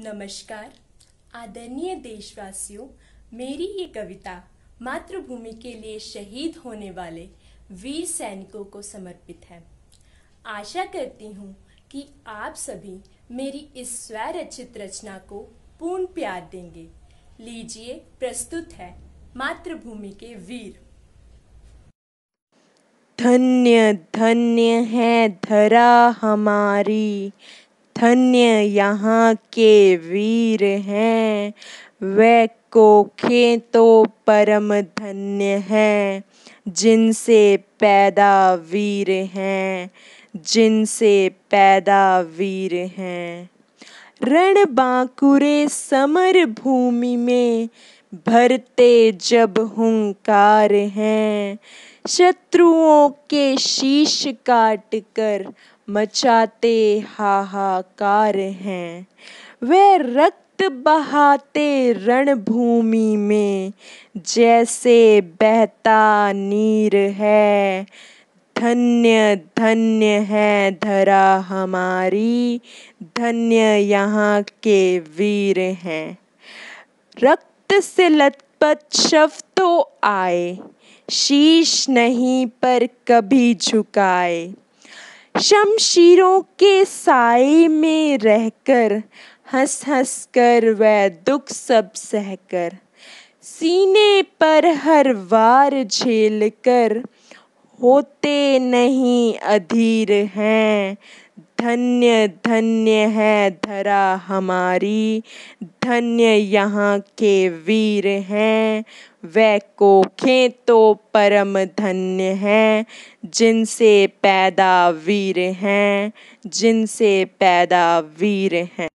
नमस्कार आदरणीय देशवासियों मेरी ये कविता मातृभूमि के लिए शहीद होने वाले वीर सैनिकों को समर्पित है आशा करती हूँ कि आप सभी मेरी इस स्वरचित रचना को पूर्ण प्यार देंगे लीजिए प्रस्तुत है मातृभूमि के वीर धन्य धन्य है धरा हमारी धन्य यहाँ के वीर हैं वे को तो परम धन्य हैं जिनसे पैदा वीर हैं जिनसे पैदा वीर हैं रण बांकुरे समर भूमि में भरते जब हुंकार हैं शत्रुओं के शीश काट कर मचाते हाहाकार हैं वे रक्त बहाते रणभूमि में जैसे बहता नीर है धन्य धन्य है धरा हमारी धन्य यहाँ के वीर हैं रक्त से लतपत शव तो आए शीश नहीं पर कभी झुकाए शमशीरों के साए में रहकर हंस हंस कर वह दुख सब सहकर सीने पर हर वार झेल कर होते नहीं अधीर हैं धन्य धन्य है धरा हमारी धन्य यहाँ के वीर हैं वे कोखें तो परम धन्य हैं जिनसे पैदा वीर हैं जिनसे पैदा वीर हैं